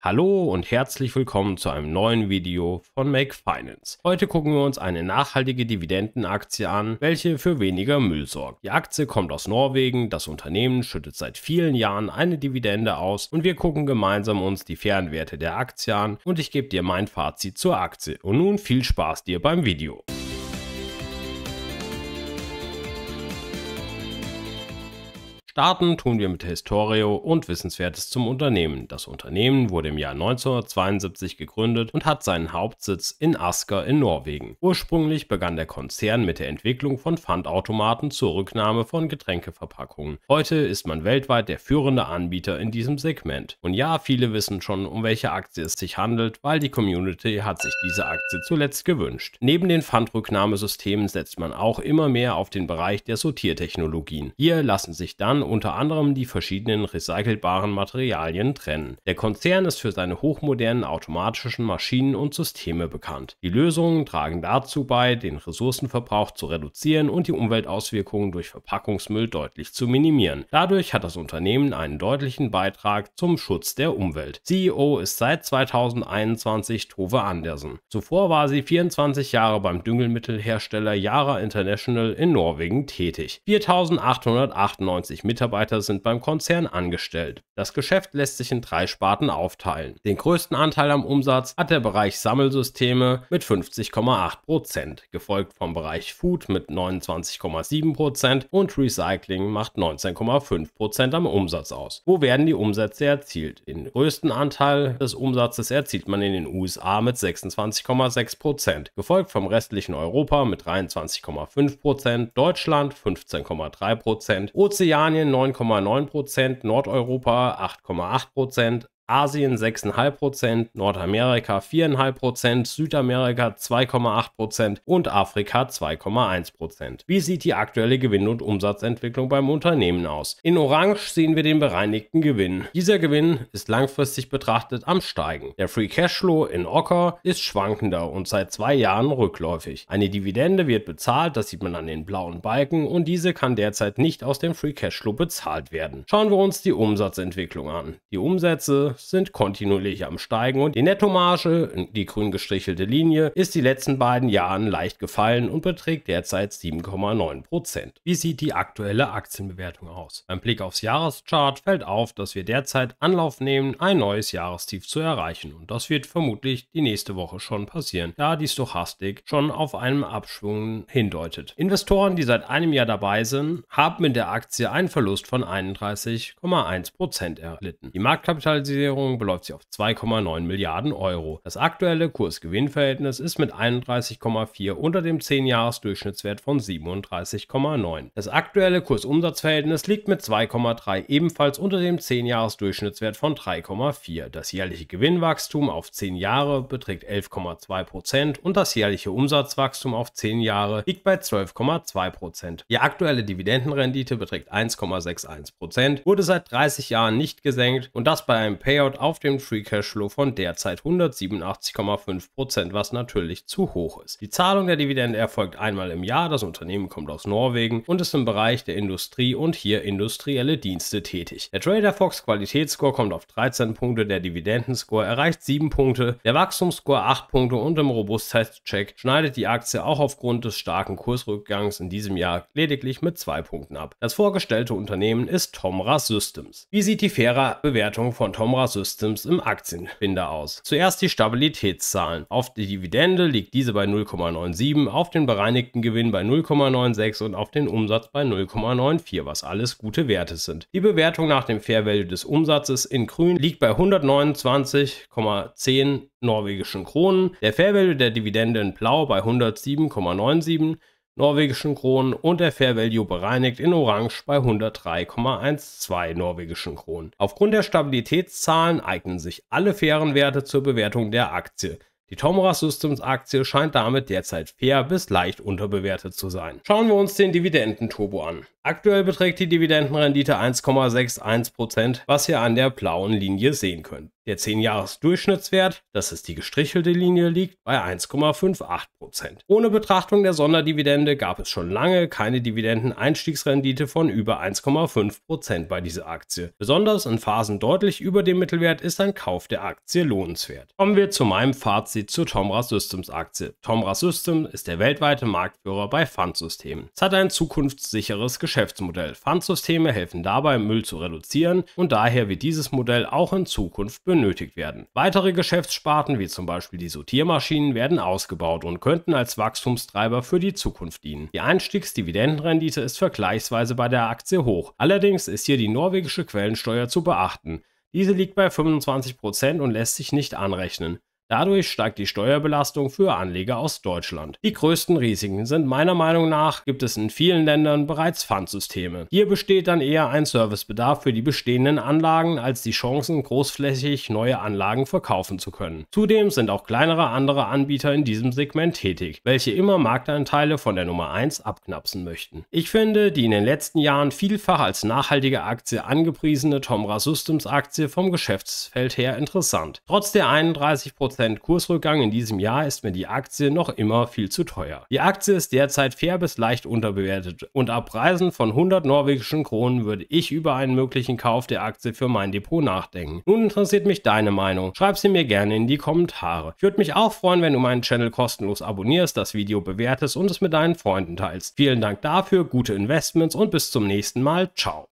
Hallo und herzlich willkommen zu einem neuen Video von Make Finance. Heute gucken wir uns eine nachhaltige Dividendenaktie an, welche für weniger Müll sorgt. Die Aktie kommt aus Norwegen, das Unternehmen schüttet seit vielen Jahren eine Dividende aus und wir gucken gemeinsam uns die Fernwerte der Aktie an und ich gebe dir mein Fazit zur Aktie. Und nun viel Spaß dir beim Video. Starten tun wir mit Historio und Wissenswertes zum Unternehmen. Das Unternehmen wurde im Jahr 1972 gegründet und hat seinen Hauptsitz in Asker in Norwegen. Ursprünglich begann der Konzern mit der Entwicklung von Pfandautomaten zur Rücknahme von Getränkeverpackungen. Heute ist man weltweit der führende Anbieter in diesem Segment. Und ja, viele wissen schon, um welche Aktie es sich handelt, weil die Community hat sich diese Aktie zuletzt gewünscht. Neben den Pfandrücknahmesystemen setzt man auch immer mehr auf den Bereich der Sortiertechnologien. Hier lassen sich dann unter anderem die verschiedenen recycelbaren Materialien trennen. Der Konzern ist für seine hochmodernen automatischen Maschinen und Systeme bekannt. Die Lösungen tragen dazu bei, den Ressourcenverbrauch zu reduzieren und die Umweltauswirkungen durch Verpackungsmüll deutlich zu minimieren. Dadurch hat das Unternehmen einen deutlichen Beitrag zum Schutz der Umwelt. CEO ist seit 2021 Tove Andersen. Zuvor war sie 24 Jahre beim Düngemittelhersteller Yara International in Norwegen tätig. 4898 Mitarbeiter Mitarbeiter sind beim Konzern angestellt. Das Geschäft lässt sich in drei Sparten aufteilen. Den größten Anteil am Umsatz hat der Bereich Sammelsysteme mit 50,8%, gefolgt vom Bereich Food mit 29,7% und Recycling macht 19,5% am Umsatz aus. Wo werden die Umsätze erzielt? Den größten Anteil des Umsatzes erzielt man in den USA mit 26,6%, gefolgt vom restlichen Europa mit 23,5%, Deutschland 15,3%, Ozeanien Spanien 9,9%, Nordeuropa 8,8%, Asien 6,5%, Nordamerika 4,5%, Südamerika 2,8% und Afrika 2,1%. Wie sieht die aktuelle Gewinn- und Umsatzentwicklung beim Unternehmen aus? In Orange sehen wir den bereinigten Gewinn. Dieser Gewinn ist langfristig betrachtet am Steigen. Der Free Cashflow in Ocker ist schwankender und seit zwei Jahren rückläufig. Eine Dividende wird bezahlt, das sieht man an den blauen Balken und diese kann derzeit nicht aus dem Free Cashflow bezahlt werden. Schauen wir uns die Umsatzentwicklung an. Die Umsätze sind kontinuierlich am Steigen und die Nettomarge, die grün gestrichelte Linie, ist die letzten beiden Jahren leicht gefallen und beträgt derzeit 7,9%. Wie sieht die aktuelle Aktienbewertung aus? Beim Blick aufs Jahreschart fällt auf, dass wir derzeit Anlauf nehmen, ein neues Jahrestief zu erreichen und das wird vermutlich die nächste Woche schon passieren, da die Stochastik schon auf einem Abschwung hindeutet. Investoren, die seit einem Jahr dabei sind, haben mit der Aktie einen Verlust von 31,1% erlitten. Die Marktkapitalisierung Kryptowährungen beläuft sich auf 2,9 Milliarden Euro. Das aktuelle Kurs-Gewinn-Verhältnis ist mit 31,4 unter dem 10-Jahres-Durchschnittswert von 37,9. Das aktuelle Kurs-Umsatz-Verhältnis liegt mit 2,3 ebenfalls unter dem 10-Jahres-Durchschnittswert von 3,4. Das jährliche Gewinnwachstum auf 10 Jahre beträgt 11,2 Prozent und das jährliche Umsatzwachstum auf 10 Jahre liegt bei 12,2 Prozent. Die aktuelle Dividendenrendite beträgt 1,61 Prozent, wurde seit 30 Jahren nicht gesenkt und das bei einem Pay Payout auf dem Free Cashflow von derzeit 187,5%, was natürlich zu hoch ist. Die Zahlung der Dividende erfolgt einmal im Jahr, das Unternehmen kommt aus Norwegen und ist im Bereich der Industrie und hier industrielle Dienste tätig. Der Trader Fox Qualitätsscore kommt auf 13 Punkte, der Dividendenscore erreicht 7 Punkte, der Wachstumsscore 8 Punkte und im Robustheitscheck schneidet die Aktie auch aufgrund des starken Kursrückgangs in diesem Jahr lediglich mit 2 Punkten ab. Das vorgestellte Unternehmen ist Tomra Systems. Wie sieht die faire Bewertung von Tomra Systems im Aktienfinder aus. Zuerst die Stabilitätszahlen. Auf die Dividende liegt diese bei 0,97, auf den bereinigten Gewinn bei 0,96 und auf den Umsatz bei 0,94, was alles gute Werte sind. Die Bewertung nach dem Fair Value des Umsatzes in grün liegt bei 129,10 norwegischen Kronen, der Fair Value der Dividende in blau bei 107,97 norwegischen Kronen und der Fair Value bereinigt in Orange bei 103,12 norwegischen Kronen. Aufgrund der Stabilitätszahlen eignen sich alle fairen Werte zur Bewertung der Aktie. Die Tomra Systems Aktie scheint damit derzeit fair bis leicht unterbewertet zu sein. Schauen wir uns den Dividendenturbo an. Aktuell beträgt die Dividendenrendite 1,61%, was ihr an der blauen Linie sehen könnt. Der 10-Jahres-Durchschnittswert, das ist die gestrichelte Linie, liegt bei 1,58%. Ohne Betrachtung der Sonderdividende gab es schon lange keine Dividendeneinstiegsrendite von über 1,5% bei dieser Aktie. Besonders in Phasen deutlich über dem Mittelwert ist ein Kauf der Aktie lohnenswert. Kommen wir zu meinem Fazit zur Tomra Systems Aktie. Tomra Systems ist der weltweite Marktführer bei Pfandsystemen. Es hat ein zukunftssicheres Geschäftsmodell. Pfandsysteme helfen dabei, Müll zu reduzieren und daher wird dieses Modell auch in Zukunft benötigt benötigt werden. Weitere Geschäftssparten wie zum Beispiel die Sortiermaschinen werden ausgebaut und könnten als Wachstumstreiber für die Zukunft dienen. Die Einstiegsdividendenrendite ist vergleichsweise bei der Aktie hoch. Allerdings ist hier die norwegische Quellensteuer zu beachten. Diese liegt bei 25% und lässt sich nicht anrechnen. Dadurch steigt die Steuerbelastung für Anleger aus Deutschland. Die größten Risiken sind meiner Meinung nach, gibt es in vielen Ländern bereits Pfandsysteme. Hier besteht dann eher ein Servicebedarf für die bestehenden Anlagen als die Chancen, großflächig neue Anlagen verkaufen zu können. Zudem sind auch kleinere andere Anbieter in diesem Segment tätig, welche immer Marktanteile von der Nummer 1 abknapsen möchten. Ich finde, die in den letzten Jahren vielfach als nachhaltige Aktie angepriesene Tomra Systems Aktie vom Geschäftsfeld her interessant. Trotz der 31% Prozent Kursrückgang in diesem Jahr ist mir die Aktie noch immer viel zu teuer. Die Aktie ist derzeit fair bis leicht unterbewertet und ab Preisen von 100 norwegischen Kronen würde ich über einen möglichen Kauf der Aktie für mein Depot nachdenken. Nun interessiert mich deine Meinung. Schreib sie mir gerne in die Kommentare. Ich würde mich auch freuen, wenn du meinen Channel kostenlos abonnierst, das Video bewertest und es mit deinen Freunden teilst. Vielen Dank dafür, gute Investments und bis zum nächsten Mal. Ciao.